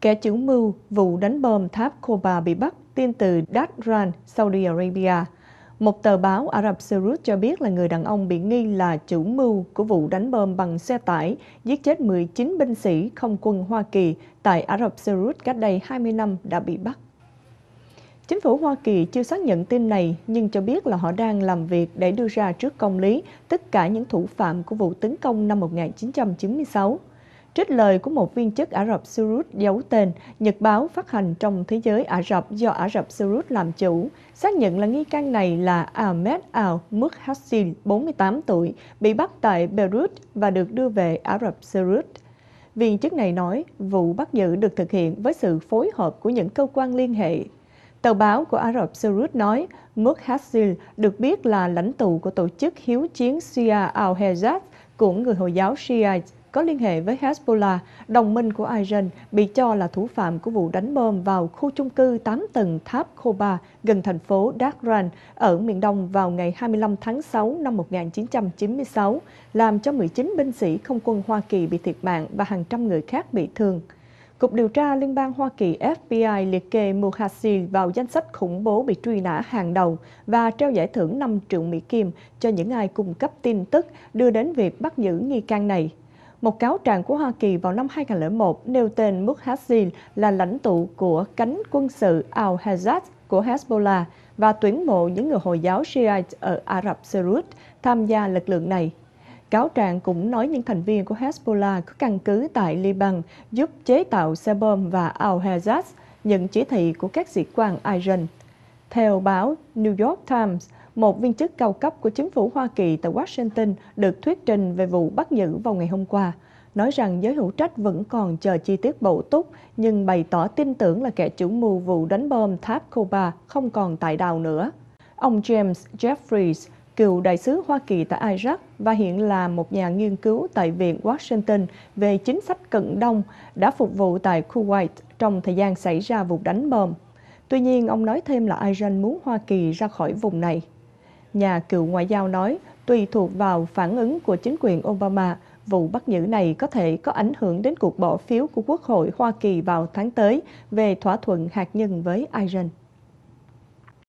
Kẻ chủ mưu vụ đánh bom tháp Koba bị bắt tin từ Dajran, Saudi Arabia. Một tờ báo Ả Rập Xê Út cho biết là người đàn ông bị nghi là chủ mưu của vụ đánh bom bằng xe tải giết chết 19 binh sĩ không quân Hoa Kỳ tại Ả Rập Xê Út cách đây 20 năm đã bị bắt. Chính phủ Hoa Kỳ chưa xác nhận tin này nhưng cho biết là họ đang làm việc để đưa ra trước công lý tất cả những thủ phạm của vụ tấn công năm 1996 trích lời của một viên chức Ả Rập Xê Út giấu tên, Nhật báo phát hành trong thế giới Ả Rập do Ả Rập Xê Út làm chủ, xác nhận là nghi can này là Ahmed al-Mukhassil, 48 tuổi, bị bắt tại Beirut và được đưa về Ả Rập Xê Út. Viên chức này nói vụ bắt giữ được thực hiện với sự phối hợp của những cơ quan liên hệ. Tờ báo của Ả Rập Xê Út nói Mukhassil được biết là lãnh tụ của tổ chức hiếu chiến Shia al-Hejaz của người Hồi giáo Shiite có liên hệ với Hezbollah, đồng minh của Iran, bị cho là thủ phạm của vụ đánh bom vào khu chung cư 8 tầng tháp Khoba gần thành phố Dagran ở miền đông vào ngày 25 tháng 6 năm 1996, làm cho 19 binh sĩ không quân Hoa Kỳ bị thiệt mạng và hàng trăm người khác bị thương. Cục điều tra Liên bang Hoa Kỳ FBI liệt kê Mukhasi vào danh sách khủng bố bị truy nã hàng đầu và treo giải thưởng 5 triệu Mỹ Kim cho những ai cung cấp tin tức đưa đến việc bắt giữ nghi can này. Một cáo trạng của Hoa Kỳ vào năm 2001 nêu tên Mukhasin là lãnh tụ của cánh quân sự Al-Hazad của Hezbollah và tuyển mộ những người Hồi giáo Shiite ở Ả Rập Xê Út tham gia lực lượng này. Cáo trạng cũng nói những thành viên của Hezbollah có căn cứ tại Liban giúp chế tạo xe bom và Al-Hazaz, nhận chỉ thị của các sĩ quan Iran. Theo báo New York Times, một viên chức cao cấp của chính phủ Hoa Kỳ tại Washington được thuyết trình về vụ bắt giữ vào ngày hôm qua, nói rằng giới hữu trách vẫn còn chờ chi tiết bổ túc nhưng bày tỏ tin tưởng là kẻ chủ mưu vụ đánh bom tháp Cuba không còn tại đào nữa. Ông James Jeffries, cựu đại sứ Hoa Kỳ tại Iraq và hiện là một nhà nghiên cứu tại Viện Washington về chính sách cận đông, đã phục vụ tại Kuwait trong thời gian xảy ra vụ đánh bom. Tuy nhiên, ông nói thêm là Iran muốn Hoa Kỳ ra khỏi vùng này nhà cựu ngoại giao nói tùy thuộc vào phản ứng của chính quyền Obama, vụ bắt giữ này có thể có ảnh hưởng đến cuộc bỏ phiếu của Quốc hội Hoa Kỳ vào tháng tới về thỏa thuận hạt nhân với Iran.